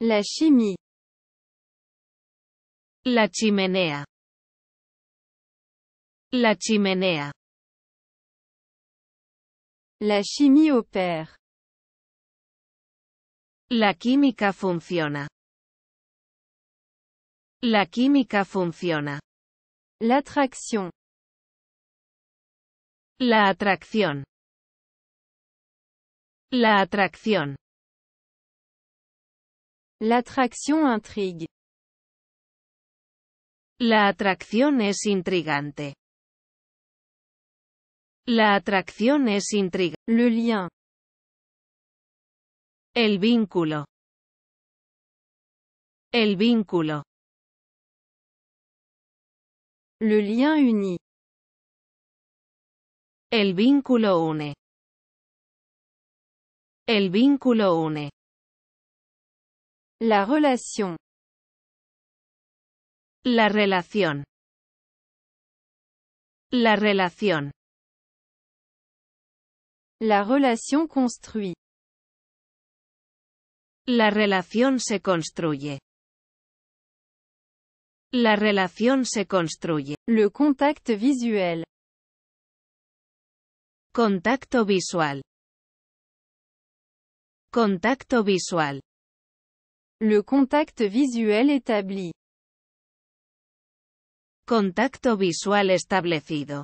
La chimie. La chimenea. La chimenea. La chimie opère. La química funciona. La química funciona. La atracción, La atracción. La atracción. La atracción intrigue. La atracción es intrigante. La atracción es intrigante. Le lien. El vínculo. El vínculo. Le lien uni. El vínculo une. El vínculo une. La relation. La relación. La relación. La relation construit. La relación se construye. La relación se construye. Le contact visuel. Contacto visual. Contacto visual. Le contact visuel établi. Contacto visual establecido.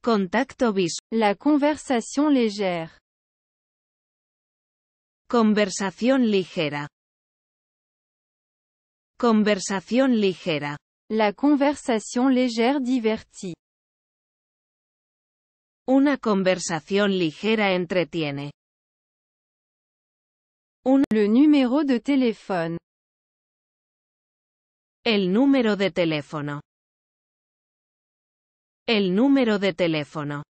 Contacto visual. La conversation légère. Conversación ligera. Conversación ligera. La conversation légère divertit. Una conversación ligera entretiene. el Le de teléfono El número de teléfono. El número de teléfono.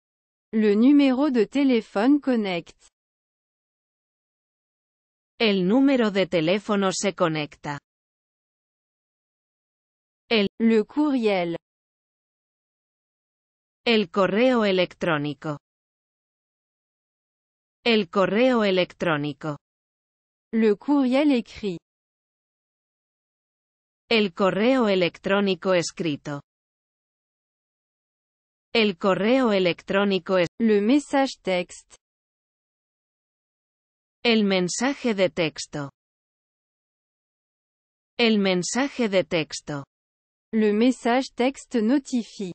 el número de teléfono connect. El número de teléfono se conecta. El, le courriel. El correo electrónico. El correo electrónico. Le courriel écrit. El correo electrónico escrito. El correo electrónico es le message texte. El mensaje de texto. El mensaje de texto. Le message texte notifie.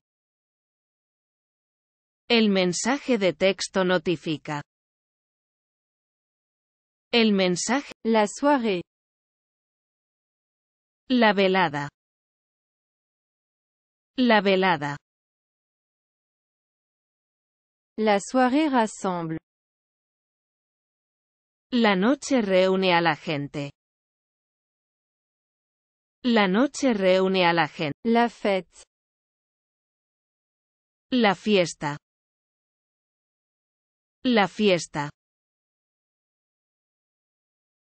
El mensaje de texto notifica. El mensaje. La soirée. La velada. La velada. La soirée rassemble. La noche reúne a la gente. La noche reúne a la gente. La fête. La fiesta. La fiesta.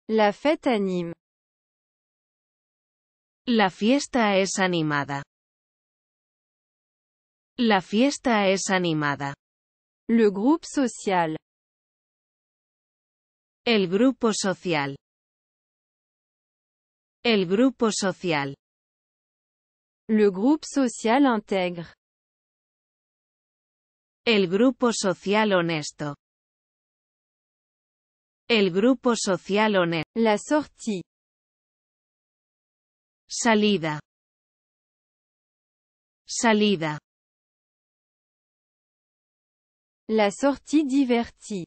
La fête anime. La fiesta es animada. La fiesta es animada. Le grupo social. El grupo social. El grupo social. Le grupo social intègre. El grupo social honesto. El grupo social ONE. La sortie. Salida. Salida. La sortie divertie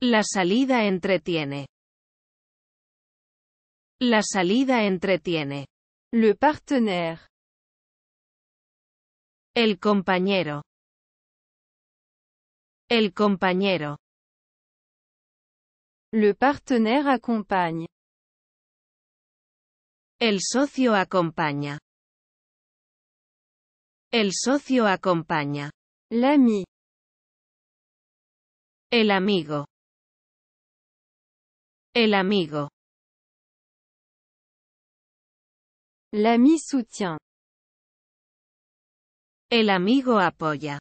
La salida entretiene. La salida entretiene. Le partenaire. El compañero. El compañero. Le partenaire accompagne. El socio acompaña. El socio acompaña. L'ami. El amigo. El amigo. L'ami soutient. El amigo apoya.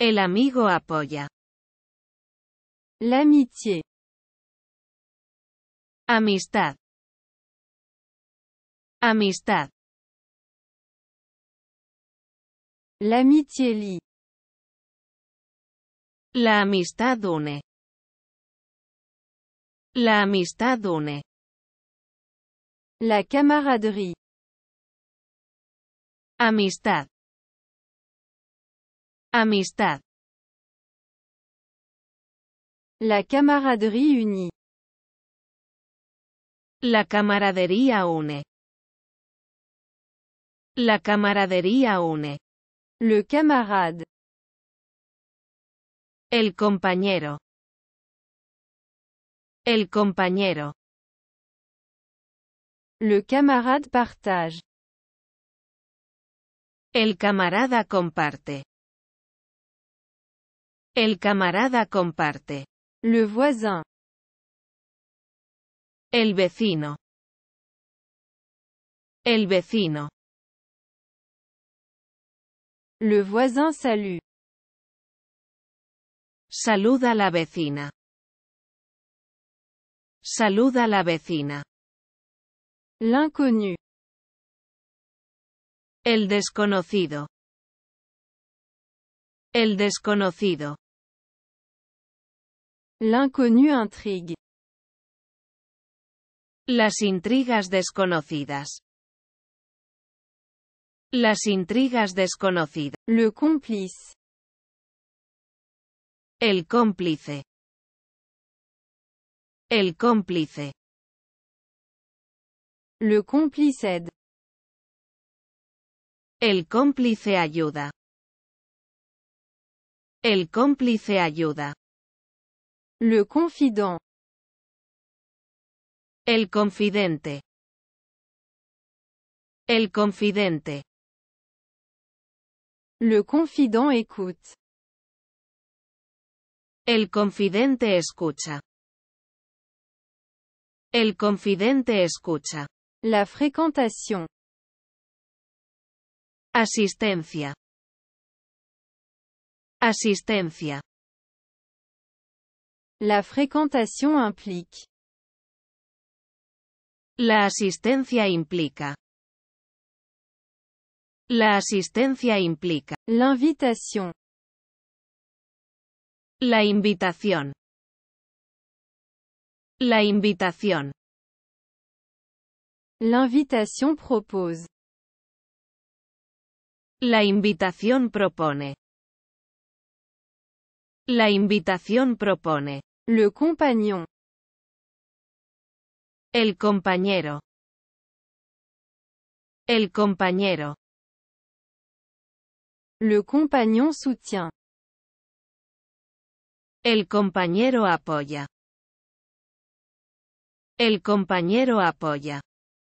El amigo apoya. L'amitié. Amistad. Amistad. L'amitié lie. La amistad une. La amistad une. La camaraderie. Amistad. Amistad. La camaraderie unie. La camaradería une. La camaradería une. Le camarade. El compañero. El compañero. Le camarade partage. El camarada comparte. El camarada comparte. Le voisin. El vecino. El vecino. Le voisin salue. Saluda a la vecina. Saluda a la vecina. L'inconnu. El desconocido. El desconocido. L'inconnu intrigue. Las intrigas desconocidas. Las intrigas desconocidas. Le complice. El cómplice. El cómplice. Le complice aide. El cómplice ayuda. El cómplice ayuda. Le confident. El confidente. El confidente. Le confident écoute. El confidente escucha. El confidente escucha. La fréquentation. Asistencia. Asistencia. La fréquentation implique. La asistencia implica. La asistencia implica. L'invitation. La invitación. La invitación. L'invitation propose. La invitación propone. La invitación propone. Le compagnon. El compañero. El compañero. Le compagnon soutient. El compañero apoya. El compañero apoya.